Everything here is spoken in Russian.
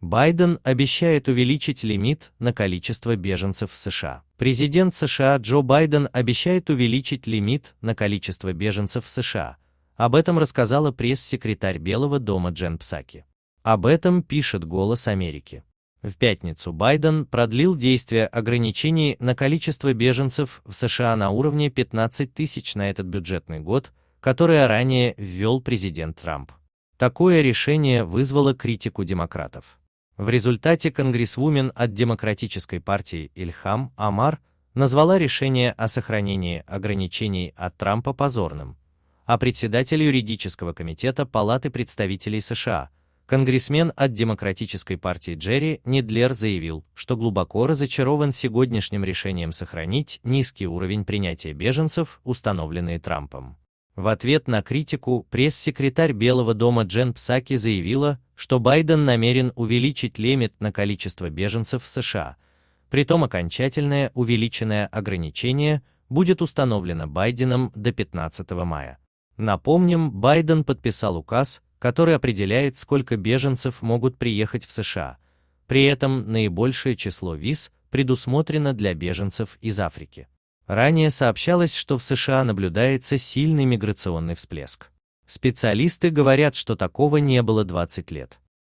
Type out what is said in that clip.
Байден обещает увеличить лимит на количество беженцев в США. Президент США Джо Байден обещает увеличить лимит на количество беженцев в США. Об этом рассказала пресс-секретарь Белого дома Джен Псаки. Об этом пишет «Голос Америки». В пятницу Байден продлил действие ограничений на количество беженцев в США на уровне 15 тысяч на этот бюджетный год, которое ранее ввел президент Трамп. Такое решение вызвало критику демократов. В результате конгрессвумен от Демократической партии Ильхам Амар назвала решение о сохранении ограничений от Трампа позорным, а председатель юридического комитета Палаты представителей США, конгрессмен от Демократической партии Джерри Нидлер заявил, что глубоко разочарован сегодняшним решением сохранить низкий уровень принятия беженцев, установленный Трампом. В ответ на критику пресс-секретарь Белого дома Джен Псаки заявила, что Байден намерен увеличить лимит на количество беженцев в США, притом окончательное увеличенное ограничение будет установлено Байденом до 15 мая. Напомним, Байден подписал указ, который определяет, сколько беженцев могут приехать в США. При этом наибольшее число виз предусмотрено для беженцев из Африки. Ранее сообщалось, что в США наблюдается сильный миграционный всплеск. Специалисты говорят, что такого не было 20 лет.